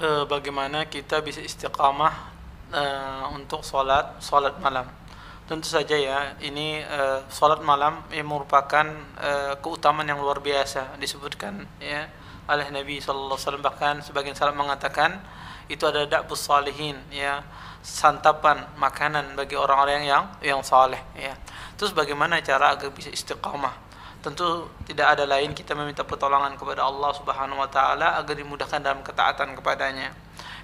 e, bagaimana kita bisa istiqamah e, untuk sholat sholat malam. Tentu saja ya, ini e, sholat malam yang merupakan e, keutamaan yang luar biasa disebutkan ya oleh Nabi saw bahkan sebagian salam mengatakan itu ada dakbus salihin ya santapan makanan bagi orang-orang yang yang saleh ya. Terus bagaimana cara agar bisa istiqamah? tentu tidak ada lain kita meminta pertolongan kepada Allah Subhanahu wa taala agar dimudahkan dalam ketaatan kepadanya.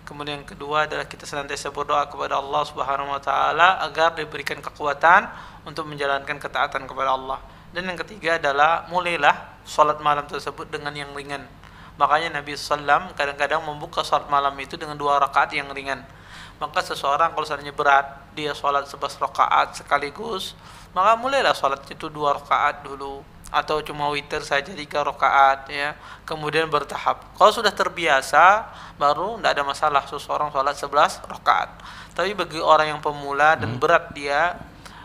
Kemudian yang kedua adalah kita senantiasa berdoa kepada Allah Subhanahu wa taala agar diberikan kekuatan untuk menjalankan ketaatan kepada Allah. Dan yang ketiga adalah mulailah salat malam tersebut dengan yang ringan. Makanya Nabi SAW kadang-kadang membuka salat malam itu dengan dua rakaat yang ringan. Maka seseorang kalau seandainya berat dia salat sebelas rakaat sekaligus, maka mulailah salat itu dua rakaat dulu atau cuma witir saja tiga rakaat ya kemudian bertahap kalau sudah terbiasa baru tidak ada masalah seseorang sholat 11 rakaat tapi bagi orang yang pemula dan hmm. berat dia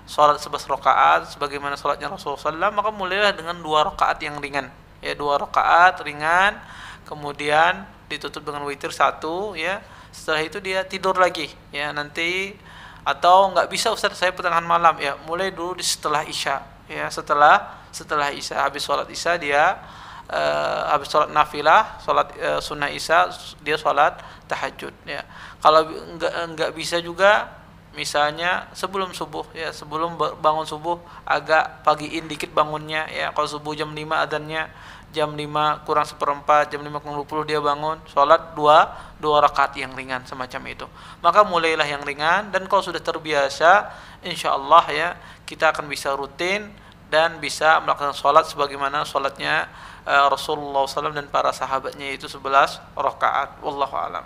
sholat sebelas rakaat sebagaimana sholatnya Rasulullah SAW, maka mulailah dengan dua rakaat yang ringan ya dua rakaat ringan kemudian ditutup dengan witir satu ya setelah itu dia tidur lagi ya nanti atau nggak bisa Ustaz saya pertengahan malam ya mulai dulu setelah isya ya setelah setelah isya habis sholat isya dia uh, habis sholat nafilah sholat uh, sunnah isya dia sholat tahajud ya kalau nggak nggak bisa juga misalnya sebelum subuh ya sebelum bangun subuh agak pagiin dikit bangunnya ya kalau subuh jam 5 adanya jam 5 kurang seperempat jam 5 kurang 20 dia bangun sholat dua dua rakaat yang ringan semacam itu maka mulailah yang ringan dan kalau sudah terbiasa insyaallah ya kita akan bisa rutin dan bisa melakukan sholat sebagaimana sholatnya eh, Rasulullah SAW dan para sahabatnya itu 11 rakaat wallahu alam